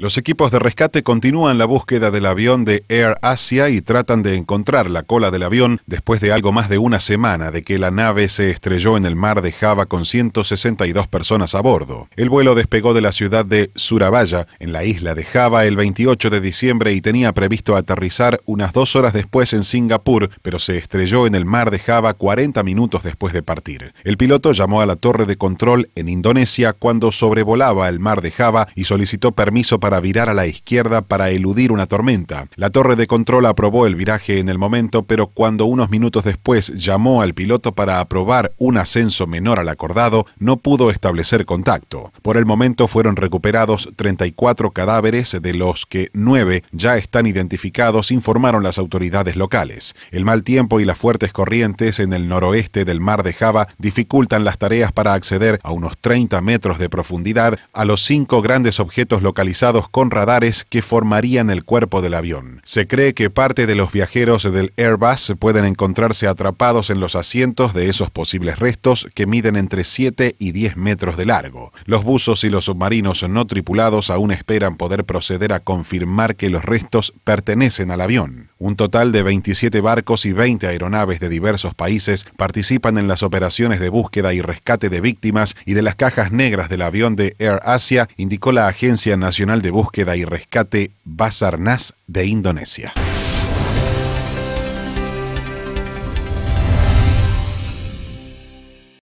Los equipos de rescate continúan la búsqueda del avión de Air Asia y tratan de encontrar la cola del avión después de algo más de una semana de que la nave se estrelló en el mar de Java con 162 personas a bordo. El vuelo despegó de la ciudad de Surabaya, en la isla de Java, el 28 de diciembre y tenía previsto aterrizar unas dos horas después en Singapur, pero se estrelló en el mar de Java 40 minutos después de partir. El piloto llamó a la torre de control en Indonesia cuando sobrevolaba el mar de Java y solicitó permiso para para virar a la izquierda para eludir una tormenta. La torre de control aprobó el viraje en el momento, pero cuando unos minutos después llamó al piloto para aprobar un ascenso menor al acordado, no pudo establecer contacto. Por el momento fueron recuperados 34 cadáveres, de los que 9 ya están identificados, informaron las autoridades locales. El mal tiempo y las fuertes corrientes en el noroeste del mar de Java dificultan las tareas para acceder a unos 30 metros de profundidad a los cinco grandes objetos localizados con radares que formarían el cuerpo del avión. Se cree que parte de los viajeros del Airbus pueden encontrarse atrapados en los asientos de esos posibles restos que miden entre 7 y 10 metros de largo. Los buzos y los submarinos no tripulados aún esperan poder proceder a confirmar que los restos pertenecen al avión. Un total de 27 barcos y 20 aeronaves de diversos países participan en las operaciones de búsqueda y rescate de víctimas y de las cajas negras del avión de Air Asia, indicó la Agencia Nacional de Búsqueda y Rescate Basarnas de Indonesia.